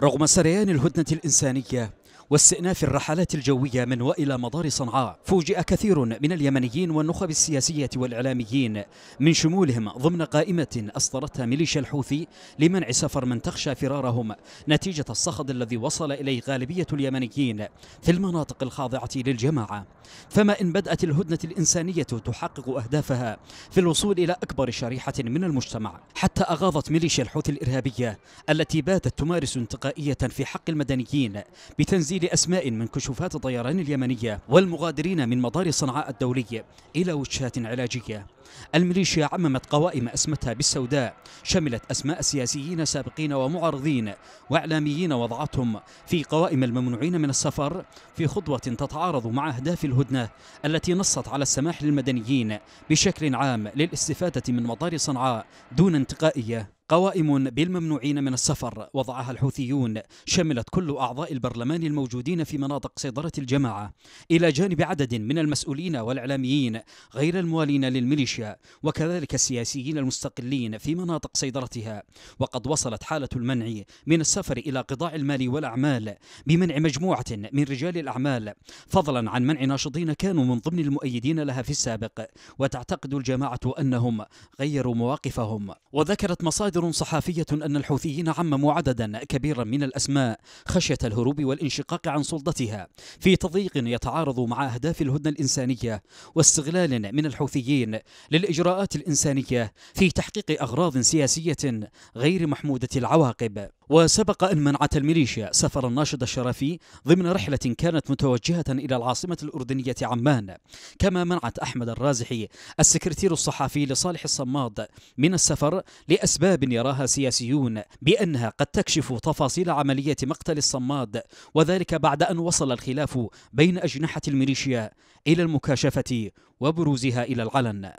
رغم سريان الهدنة الإنسانية واستئناف الرحلات الجوية من وإلى مدار صنعاء فوجئ كثير من اليمنيين والنخب السياسية والإعلاميين من شمولهم ضمن قائمة أصدرتها ميليشيا الحوثي لمنع سفر من تخشى فرارهم نتيجة الصخد الذي وصل إليه غالبية اليمنيين في المناطق الخاضعة للجماعة فما إن بدأت الهدنة الإنسانية تحقق أهدافها في الوصول إلى أكبر شريحة من المجتمع حتى أغاظت ميليشيا الحوثي الإرهابية التي باتت تمارس انتقائية في حق المدنيين بتنزيل تنزيل أسماء من كشوفات الطيران اليمنية والمغادرين من مطار صنعاء الدولي إلى وجهات علاجية الميليشيا عممت قوائم أسمتها بالسوداء شملت أسماء سياسيين سابقين ومعارضين وإعلاميين وضعتهم في قوائم الممنوعين من السفر في خطوة تتعارض مع أهداف الهدنة التي نصت على السماح للمدنيين بشكل عام للاستفادة من مطار صنعاء دون انتقائية قوائم بالممنوعين من السفر وضعها الحوثيون شملت كل أعضاء البرلمان الموجودين في مناطق سيطرة الجماعة إلى جانب عدد من المسؤولين والإعلاميين غير الموالين للميليشيا وكذلك السياسيين المستقلين في مناطق سيطرتها وقد وصلت حالة المنع من السفر إلى قضاء المال والأعمال بمنع مجموعة من رجال الأعمال فضلا عن منع ناشطين كانوا من ضمن المؤيدين لها في السابق وتعتقد الجماعة أنهم غيروا مواقفهم وذكرت مصادر مصادر صحفية أن الحوثيين عمموا عددا كبيرا من الأسماء خشية الهروب والانشقاق عن سلطتها في تضييق يتعارض مع أهداف الهدنة الإنسانية واستغلال من الحوثيين للإجراءات الإنسانية في تحقيق أغراض سياسية غير محمودة العواقب وسبق أن منعت الميليشيا سفر الناشط الشرفي ضمن رحلة كانت متوجهة إلى العاصمة الأردنية عمان كما منعت أحمد الرازحي السكرتير الصحفي لصالح الصماد من السفر لأسباب يراها سياسيون بأنها قد تكشف تفاصيل عملية مقتل الصماد وذلك بعد أن وصل الخلاف بين أجنحة الميليشيا إلى المكاشفة وبروزها إلى العلن